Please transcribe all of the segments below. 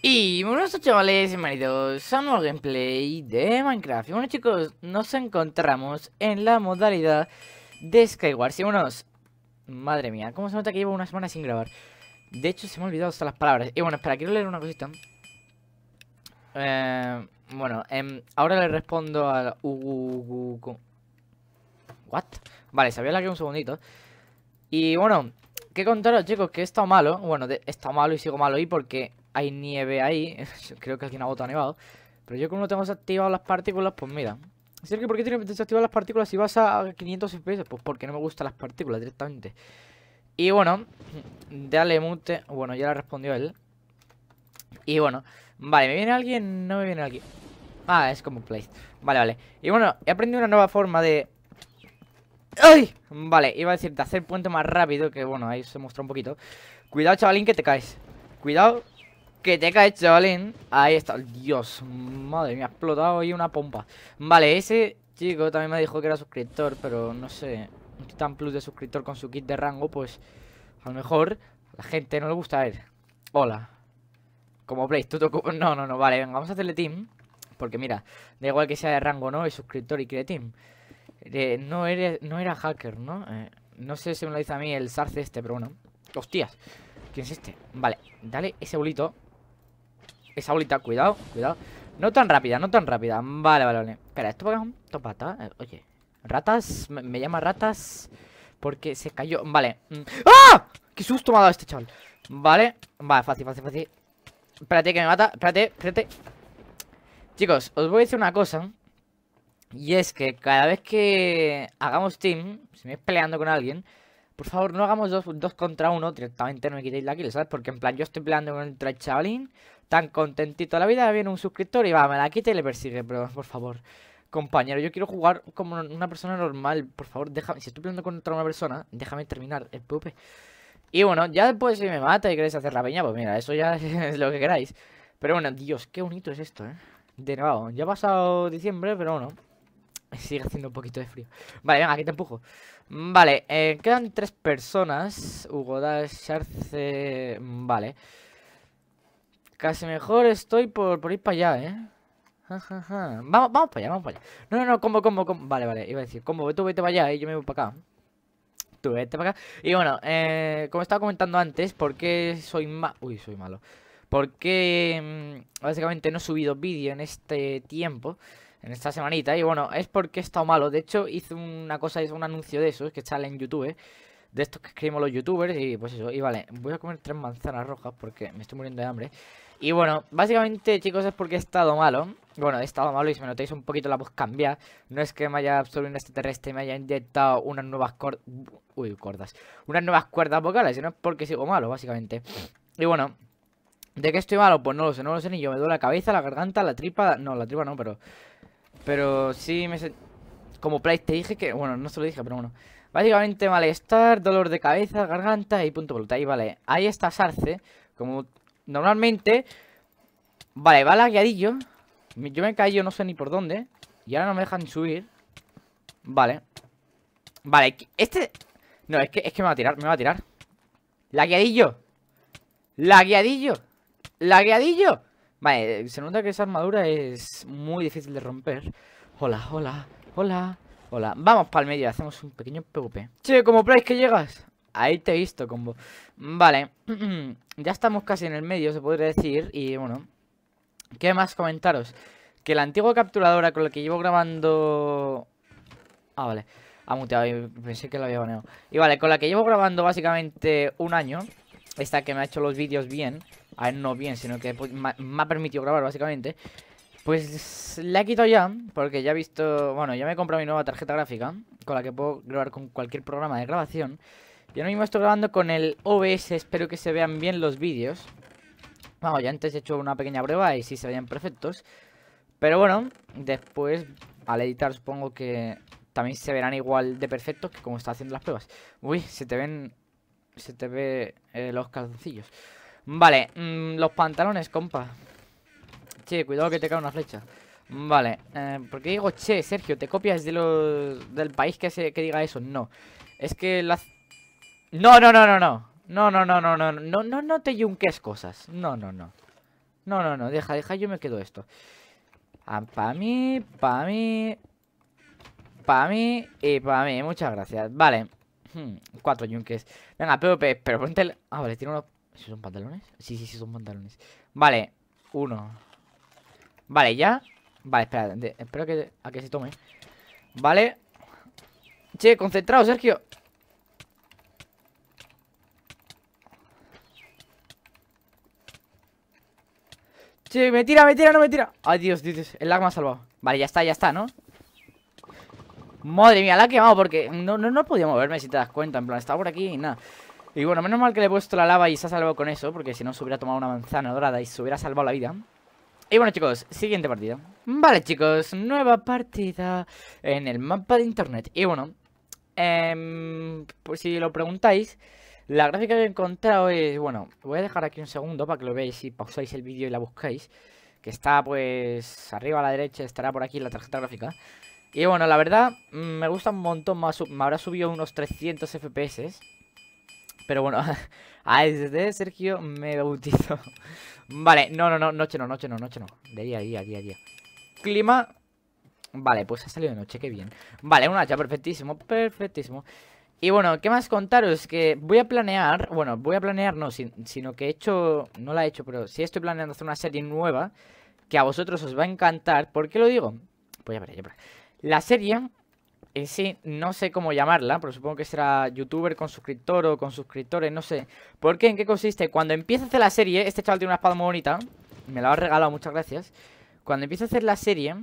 Y buenos chavales, bienvenidos a un nuevo gameplay de Minecraft Y bueno chicos, nos encontramos en la modalidad de Skyward Y bueno, madre mía, cómo se nota que llevo una semana sin grabar De hecho se me han olvidado hasta las palabras Y bueno, espera, quiero leer una cosita eh, Bueno, em, ahora le respondo a... ¿What? Vale, se había largado un segundito Y bueno, qué contaros chicos que he estado malo Bueno, he estado malo y sigo malo Y porque hay nieve ahí. Creo que alguien ha vuelto nevado. Pero yo como no tengo desactivado las partículas, pues mira. Es decir, ¿por qué tienes desactivar las partículas si vas a 500 FPS? Pues porque no me gustan las partículas directamente. Y bueno, dale mute. Bueno, ya la respondió él. Y bueno, vale, ¿me viene alguien? No me viene alguien. Ah, es como play Vale, vale. Y bueno, he aprendido una nueva forma de... ¡Ay! Vale, iba a decir de hacer puente más rápido, que bueno, ahí se mostró un poquito. Cuidado, chavalín, que te caes. Cuidado, que te cae chavalín. Ahí está. Dios, madre me ha explotado ahí una pompa. Vale, ese chico también me dijo que era suscriptor, pero no sé. Un titán Plus de suscriptor con su kit de rango, pues a lo mejor a la gente no le gusta ver. Hola. Como Blaze, tú toco... No, no, no, vale, venga, vamos a hacerle team. Porque mira, da igual que sea de rango, ¿no? Es suscriptor y quiere team. Eh, no, eres, no era hacker, ¿no? Eh, no sé si me lo dice a mí el Sarce este, pero bueno. Hostias. ¿Quién es este? Vale, dale ese bolito esa bolita, cuidado, cuidado No tan rápida, no tan rápida Vale, vale, vale Espera, esto es un topata eh, Oye, ratas, me, llama ratas Porque se cayó, vale mm. ¡Ah! ¡Qué susto me ha dado este chaval! Vale, vale, fácil, fácil, fácil Espérate que me mata, espérate, espérate Chicos, os voy a decir una cosa Y es que cada vez que hagamos team Si me estoy peleando con alguien por favor, no hagamos dos, contra uno, directamente no me quitéis la kill, ¿sabes? Porque en plan, yo estoy peleando con el chavalín, tan contentito la vida, viene un suscriptor y va, me la quita y le persigue, bro, por favor. Compañero, yo quiero jugar como una persona normal, por favor, déjame, si estoy peleando contra una persona, déjame terminar el pupe. Y bueno, ya después si me mata y queréis hacer la peña, pues mira, eso ya es lo que queráis. Pero bueno, Dios, qué bonito es esto, ¿eh? De nuevo, ya ha pasado diciembre, pero bueno, sigue haciendo un poquito de frío. Vale, venga, aquí te empujo. Vale, eh, quedan tres personas. Hugo, Dash, mm, Vale Vale. Casi mejor estoy por, por ir para allá, ¿eh? Ja, Vamos, vamos para allá, vamos para allá. No, no, no, combo, combo, combo. Vale, vale, iba a decir, combo, tú vete para allá y yo me voy para acá. Tú vete para acá. Y bueno, eh, como estaba comentando antes, ¿por qué soy malo? Uy, soy malo. Porque mm, básicamente no he subido vídeo en este tiempo? En esta semanita. Y bueno, es porque he estado malo. De hecho, hice una cosa, hice un anuncio de eso que sale en YouTube. ¿eh? De estos que escribimos los youtubers. Y pues eso. Y vale, voy a comer tres manzanas rojas porque me estoy muriendo de hambre. Y bueno, básicamente, chicos, es porque he estado malo. Bueno, he estado malo y si me notáis un poquito la voz cambia. No es que me haya absorbido este terrestre y me haya inyectado unas nuevas cordas... Uy, cordas. Unas nuevas cuerdas vocales, sino es porque sigo malo, básicamente. Y bueno... ¿De qué estoy malo? Pues no lo sé, no lo sé ni yo. Me duele la cabeza, la garganta, la tripa... No, la tripa no, pero... Pero sí me... Como Play te dije que... Bueno, no se lo dije, pero bueno. Básicamente malestar, dolor de cabeza, garganta y punto pelota. Ahí vale. Ahí está Sarce. Como Normalmente... Vale, va guiadillo Yo me he caído no sé ni por dónde. Y ahora no me dejan subir. Vale. Vale, este... No, es que, es que me va a tirar, me va a tirar. La guiadillo La guiadillo Vale, se nota que esa armadura es muy difícil de romper. Hola, hola, hola, hola. Vamos para el medio, hacemos un pequeño PvP. Che, como Price, que llegas? Ahí te he visto, combo. Vale. ya estamos casi en el medio, se podría decir. Y bueno. ¿Qué más comentaros? Que la antigua capturadora con la que llevo grabando... Ah, vale. Ha muteado, pensé que la había baneado. Y vale, con la que llevo grabando básicamente un año. Esta que me ha hecho los vídeos bien. A ver, no bien, sino que pues, me ha permitido grabar básicamente. Pues la he quitado ya, porque ya he visto... Bueno, ya me he comprado mi nueva tarjeta gráfica, con la que puedo grabar con cualquier programa de grabación. Yo ahora mismo estoy grabando con el OBS, espero que se vean bien los vídeos. Vamos, ya antes he hecho una pequeña prueba y sí se veían perfectos. Pero bueno, después al editar supongo que también se verán igual de perfectos que como está haciendo las pruebas. Uy, se te ven... Se te ve eh, los calzoncillos. Vale, mm, los pantalones, compa. Che, cuidado que te cae una flecha. Vale, eh, ¿por qué digo che, Sergio? ¿Te copias de los, del país que, se, que diga eso? No. Es que las, no, no, no, no, no. No, no, no, no, no, no, no, no te yunques cosas. No, no, no. No, no, no, deja, deja, yo me quedo esto. Para ah, pa' mí, pa' mí. Pa' mí y pa' mí. Muchas gracias. Vale. Hmm, cuatro yunques. Venga, PvP, pero ponte Ah, vale, tiene uno... si son pantalones? Sí, sí, sí, son pantalones. Vale, uno. Vale, ya. Vale, espera, espero que... a que se tome. Vale. Che, concentrado, Sergio. Sí, me tira, me tira, no me tira. Ay, Dios, dices, el lag me ha salvado. Vale, ya está, ya está, ¿no? Madre mía, la ha quemado porque no, no, no podía moverme, si te das cuenta. En plan, estaba por aquí y nada. Y bueno, menos mal que le he puesto la lava y se ha salvado con eso, porque si no se hubiera tomado una manzana dorada y se hubiera salvado la vida. Y bueno chicos, siguiente partida Vale chicos, nueva partida en el mapa de internet Y bueno, eh, si lo preguntáis la gráfica que he encontrado es, bueno, voy a dejar aquí un segundo para que lo veáis y pausáis el vídeo y la buscáis Que está pues arriba a la derecha, estará por aquí la tarjeta gráfica. Y bueno, la verdad, mm, me gusta un montón, me habrá subido unos 300 FPS. Pero bueno, desde Sergio me bautizo, Vale, no, no, no, noche no, noche no, noche no. De día, día, día, día. Clima, Vale, pues ha salido de noche, qué bien. Vale, una hacha, perfectísimo, perfectísimo. Y bueno, ¿qué más contaros? Que voy a planear, bueno, voy a planear, no, sino que he hecho, no la he hecho, pero sí estoy planeando hacer una serie nueva que a vosotros os va a encantar. ¿Por qué lo digo? Pues a ver, ya La serie en sí, no sé cómo llamarla, pero supongo que será youtuber con suscriptor o con suscriptores, no sé. ¿Por qué? ¿En qué consiste? Cuando empieza a hacer la serie, este chaval tiene una espada muy bonita, me la ha regalado, muchas gracias. Cuando empieza a hacer la serie,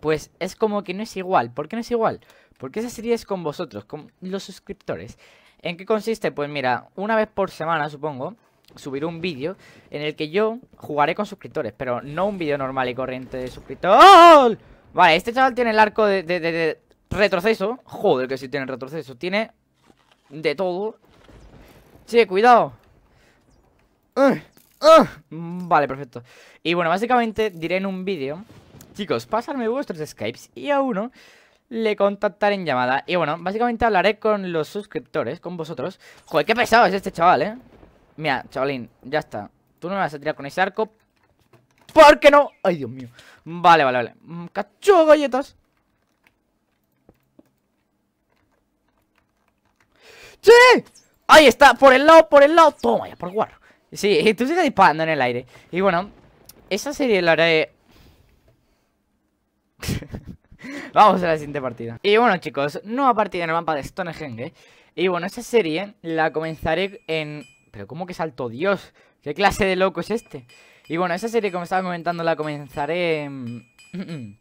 pues es como que no es igual. ¿Por qué no es igual? porque esa serie es con vosotros, con los suscriptores. ¿En qué consiste? Pues mira, una vez por semana, supongo, subiré un vídeo en el que yo jugaré con suscriptores, pero no un vídeo normal y corriente de suscriptor. Vale, este chaval tiene el arco de, retroceso. Joder, que sí tiene retroceso. Tiene de todo. Che, cuidado. Eh, eh. Vale, perfecto. Y bueno, básicamente diré en un vídeo, chicos, pasarme vuestros Skypes y a uno le contactaré en llamada. Y bueno, básicamente hablaré con los suscriptores, con vosotros. Joder, qué pesado es este chaval, ¿eh? Mira, chavalín, ya está. Tú no me vas a tirar con ese arco. ¿Por qué no? Ay, Dios mío. Vale, vale, vale. Mm, Cacho galletas. ¡Sí! Ahí está, por el lado, por el lado. Toma ya, por guarro. Sí, y tú sigues disparando en el aire. Y bueno, esa serie la haré Vamos a la siguiente partida. Y bueno, chicos, nueva partida en el mapa de Stonehenge. ¿eh? Y bueno, esa serie la comenzaré en... Pero ¿cómo que salto Dios? ¿Qué clase de loco es este? Y bueno, esa serie, como estaba comentando, la comenzaré en...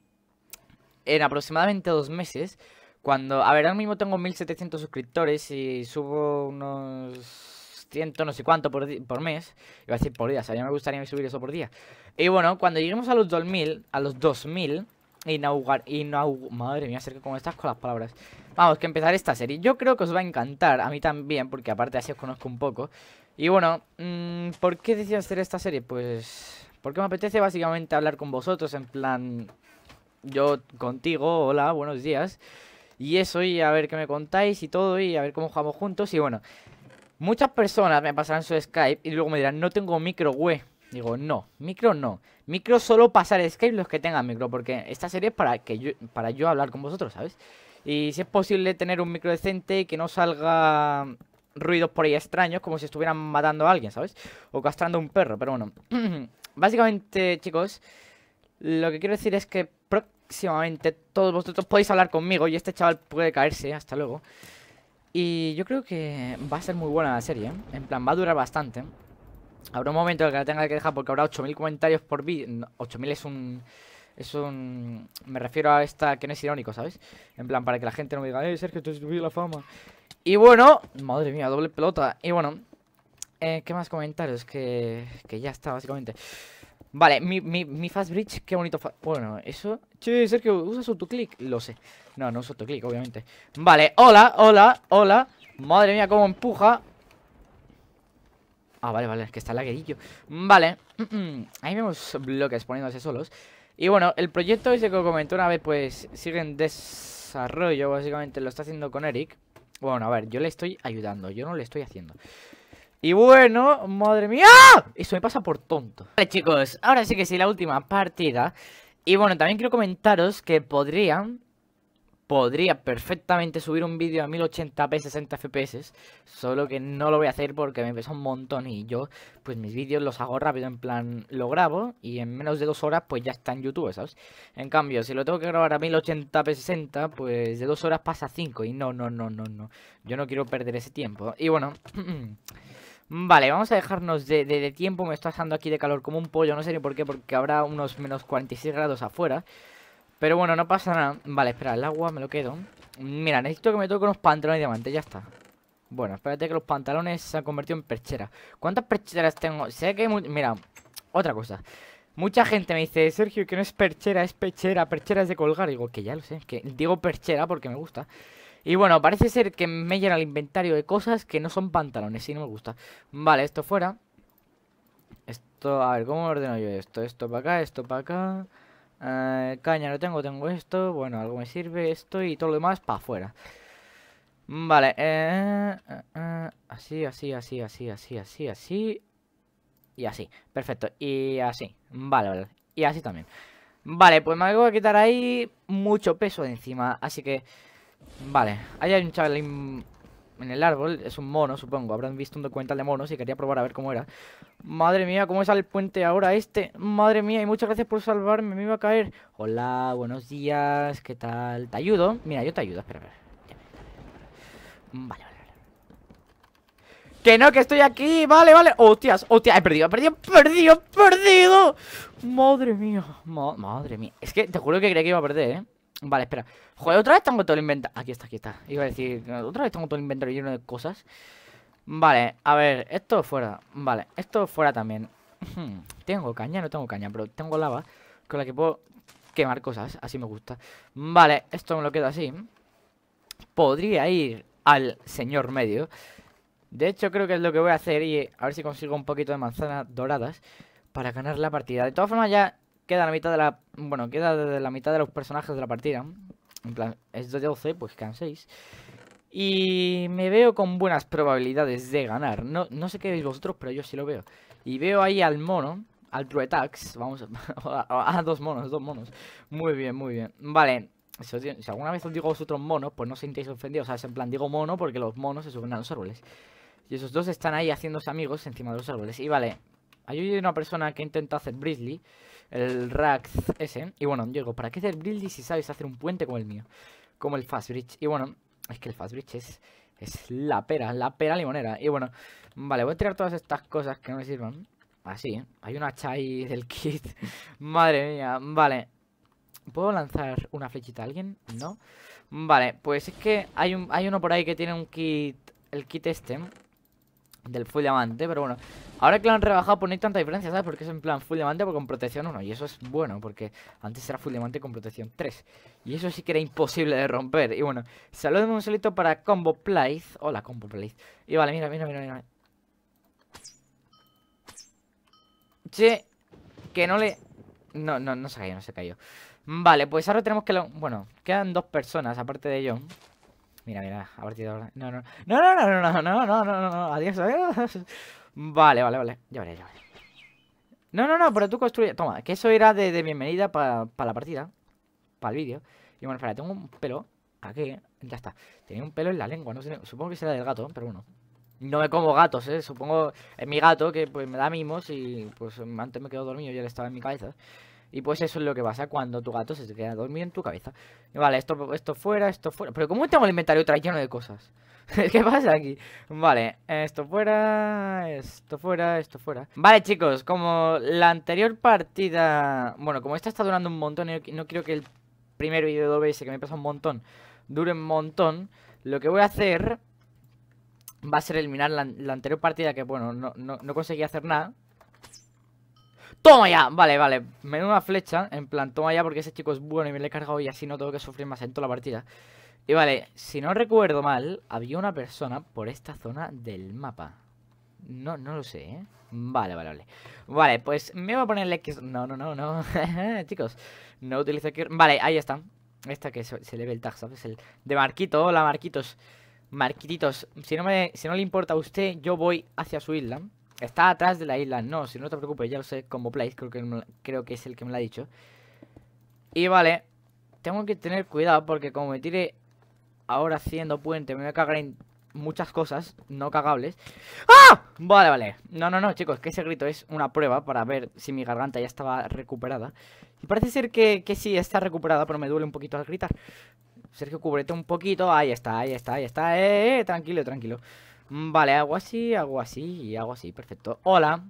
en aproximadamente dos meses. Cuando... A ver, ahora mismo tengo 1700 suscriptores y subo unos ciento no sé cuánto por, mes. Iba a decir por día, o sea, ya me gustaría subir eso por día. Y bueno, cuando lleguemos a los 2000, a los 2000, Inaugurar, no madre mía, que como estás con las palabras Vamos, que empezar esta serie Yo creo que os va a encantar, a mí también Porque aparte así os conozco un poco Y bueno, mm, ¿por qué decidí hacer esta serie? Pues... Porque me apetece básicamente hablar con vosotros En plan... Yo contigo, hola, buenos días Y eso, y a ver qué me contáis y todo Y a ver cómo jugamos juntos Y bueno, muchas personas me pasarán su Skype Y luego me dirán, no tengo micro, güey Digo, no, micro no. Micro solo pasar escape los que tengan micro, porque esta serie es para, que yo, para yo hablar con vosotros, ¿sabes? Y si es posible tener un micro decente Y que no salga ruidos por ahí extraños, como si estuvieran matando a alguien, ¿sabes? O castrando a un perro, pero bueno. Básicamente, chicos, lo que quiero decir es que próximamente todos vosotros podéis hablar conmigo y este chaval puede caerse, hasta luego. Y yo creo que va a ser muy buena la serie, ¿eh? en plan, va a durar bastante. Habrá un momento en el que la tenga que dejar porque habrá 8.000 comentarios por vídeo. 8.000 es un... Es un... Me refiero a esta que no es irónico, ¿sabes? En plan, para que la gente no me diga, eh, Sergio, te subí la fama. Y bueno, madre mía, doble pelota. Y bueno, eh, ¿qué más comentarios? Que, que ya está, básicamente. Vale, mi, mi, fast bridge, qué bonito. bueno, eso. Che, Sergio, ¿usas autoclick? Lo sé. No, no uso autoclick, obviamente. Vale, hola, hola, hola. Madre mía, cómo empuja. Ah, vale, vale, es que está el laguerillo. Vale, ahí vemos bloques poniéndose solos. Y bueno, el proyecto ese que comentó una vez, pues sigue en desarrollo, básicamente lo está haciendo con Eric. Bueno, a ver, yo le estoy ayudando, yo no le estoy haciendo. Y bueno, madre mía ¡ah! Eso me pasa por tonto Vale chicos, ahora sí que sí, la última partida Y bueno, también quiero comentaros que podrían podría perfectamente subir un vídeo a 1080p 60 fps, solo que no lo voy a hacer porque me pesa un montón y yo, pues mis vídeos los hago rápido, en plan, lo grabo y en menos de dos horas pues ya está en YouTube, ¿sabes? En cambio, si lo tengo que grabar a 1080p 60, pues de dos horas pasa a cinco y no, no, no, no, no, yo no quiero perder ese tiempo. Y bueno... Vale, vamos a dejarnos de, de, tiempo, me está dejando aquí de calor como un pollo, no sé ni por qué, porque habrá unos menos 46 grados afuera. Pero bueno, no pasa nada. Vale, espera, el agua me lo quedo. Mira, necesito que me toque unos pantalones de diamante, ya está. Bueno, espérate que los pantalones se han convertido en percheras. ¿Cuántas percheras tengo? Sé que... Mira, otra cosa. Mucha gente me dice, Sergio, que no es perchera, es pechera. Perchera es de colgar. Digo, que ya lo sé. que Digo perchera porque me gusta. Y bueno, parece ser que me llena el inventario de cosas que no son pantalones. Y no me gusta. Vale, esto fuera. Esto, a ver, ¿cómo ordeno yo esto? Esto para acá, esto para acá... Ah, caña no tengo, tengo esto. Bueno, algo me sirve. Esto y todo lo demás para afuera. Vale. Eh, eh, eh, así, así, así, así, así, así, así. Y así. Perfecto. Y así. Vale, vale. Y así también. Vale, pues me voy a quitar ahí mucho peso de encima. Así que... Vale. Ahí hay un chavalín en el árbol, es un mono, supongo. Habrán visto un documental de monos y quería probar a ver cómo era. Madre mía, ¿cómo es el puente ahora este? Madre mía, y muchas gracias por salvarme, me iba a caer. Hola, buenos días, ¿qué tal? ¿Te ayudo? Mira, yo te ayudo, espera, ver. Vale, vale, vale. Que no, que estoy aquí, vale, vale. Hostias, hostias, he perdido, he perdido, perdido, perdido. Madre mía, madre mía. Es que te juro que creía que iba a perder, ¿eh? Vale, espera. Joder, otra vez tengo todo el inventario. Aquí está, aquí está. Iba a decir, otra vez tengo todo el inventario lleno de cosas. Vale, a ver, esto fuera. Vale, esto fuera también. tengo caña, no tengo caña, pero tengo lava con la que puedo quemar cosas. Así me gusta. Vale, esto me lo quedo así. Podría ir al señor medio. De hecho, creo que es lo que voy a hacer y a ver si consigo un poquito de manzanas doradas para ganar la partida. De todas formas, ya Queda la mitad de la... Bueno, queda de la mitad de los personajes de la partida. En plan, es de 12, pues quedan 6. Y me veo con buenas probabilidades de ganar. No, no sé qué veis vosotros, pero yo sí lo veo. Y veo ahí al mono, al Truetax. Vamos a, dos monos, dos monos. Muy bien, muy bien. Vale, si, alguna vez os digo vosotros monos, pues no os sintáis ofendidos. O sea, en plan, digo mono porque los monos se suben a los árboles. Y esos dos están ahí haciéndose amigos encima de los árboles. Y vale, hay una persona que intenta hacer Brizzly, el Rax ese. Y bueno, Diego, ¿para qué hacer Brizzly si sabes hacer un puente como el mío? Como el Fast Bridge. Y bueno, es que el Fast Bridge es, es la pera, la pera limonera. Y bueno, vale, voy a tirar todas estas cosas que no me sirvan. Así, ¿eh? hay una chai del kit. Madre mía, vale. ¿Puedo lanzar una flechita a alguien? ¿No? Vale, pues es que hay, un, hay uno por ahí que tiene un kit, el kit este, del full diamante, pero bueno. Ahora que lo han rebajado, pues no hay tanta diferencia, ¿sabes? Porque es en plan full diamante con protección 1. Y eso es bueno, porque antes era full diamante con protección 3. Y eso sí que era imposible de romper. Y bueno, saludos un solito para Combo Plays. Hola, Combo Plays. Y vale, mira, mira, mira, mira. Che, que no le... No, no, no se cayó, no se cayó. Vale, pues ahora tenemos que... Bueno, quedan dos personas, aparte de yo. Mira, mira, a partir de ahora. No, no, no, no, no, no, no, no, no, no, no, adiós, adiós. Vale, vale, vale. Ya veré, ya veré. No, no, no, pero tú construye. Toma, que eso era de, de bienvenida para la partida. Para el vídeo. Y bueno, espera, tengo un pelo. Aquí, ya está. Tenía un pelo en la lengua, no sé. Supongo que será del gato, pero bueno. No me como gatos, ¿eh? Supongo. Es mi gato que pues me da mimos y pues antes me quedo dormido y él estaba en mi cabeza. Y pues eso es lo que pasa cuando tu gato se queda dormido en tu cabeza. Vale, esto, fuera, esto fuera. Pero ¿cómo tengo el inventario otra lleno de cosas? ¿Qué pasa aquí? Vale, esto fuera, esto fuera, esto fuera. Vale, chicos, como la anterior partida... Bueno, como esta está durando un montón, y no quiero que el primer vídeo de OBS, que me pasa un montón, dure un montón. Lo que voy a hacer va a ser eliminar la, la anterior partida que, bueno, no, no, no conseguí hacer nada. ¡Toma ya! Vale, vale, me una flecha En plan, toma ya porque ese chico es bueno y me lo he cargado Y así no tengo que sufrir más en toda la partida Y vale, si no recuerdo mal Había una persona por esta zona del mapa no, no lo sé, ¿eh? Vale, vale, vale. Vale, pues me voy a poner el X... No, no, no, no. Chicos, no utilizo Vale, ahí está. Esta que se, le ve el tag, es El de Marquito. Hola, Marquitos. Marquititos, si no, me, si no le importa a usted, yo voy hacia su isla. Está atrás de la isla. No, si no te preocupes, ya lo sé. Como Place, creo que, creo que es el que me lo ha dicho. Y vale, tengo que tener cuidado porque como me tire ahora haciendo puente, me voy a cagar en muchas cosas no cagables. ¡Ah! Vale, vale. No, no, no, chicos, que ese grito es una prueba para ver si mi garganta ya estaba recuperada. Y parece ser que, que sí está recuperada, pero me duele un poquito al gritar. Sergio, cubrete un poquito. Ahí está, ahí está, ahí está. Eh, eh, tranquilo, tranquilo. Mm, vale, hago así, hago así y hago así, perfecto. Hola.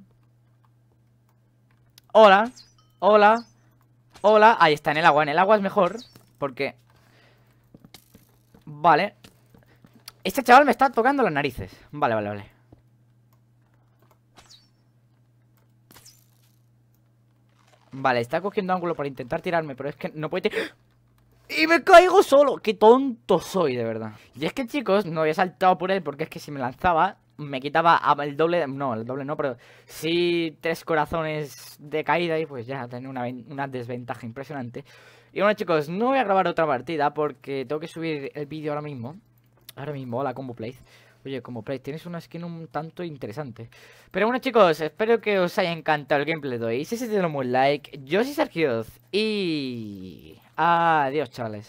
Hola. Hola. Hola. Ahí está, en el agua. En el agua es mejor. Porque... Vale. Este chaval me está tocando las narices. Vale, vale, vale. Vale, está cogiendo ángulo para intentar tirarme, pero es que no puede y me caigo solo. Qué tonto soy, de verdad. Y es que, chicos, no había saltado por él porque es que si me lanzaba, me quitaba el doble. No, el doble no, pero sí tres corazones de caída y pues ya tenía una, desventaja impresionante. Y bueno, chicos, no voy a grabar otra partida porque tengo que subir el vídeo ahora mismo. Ahora mismo, la Combo Play. Oye, como Play, tienes una skin un tanto interesante. Pero bueno, chicos, espero que os haya encantado el gameplay de hoy. Si se te un like, yo soy Sergio y... Adiós, chavales.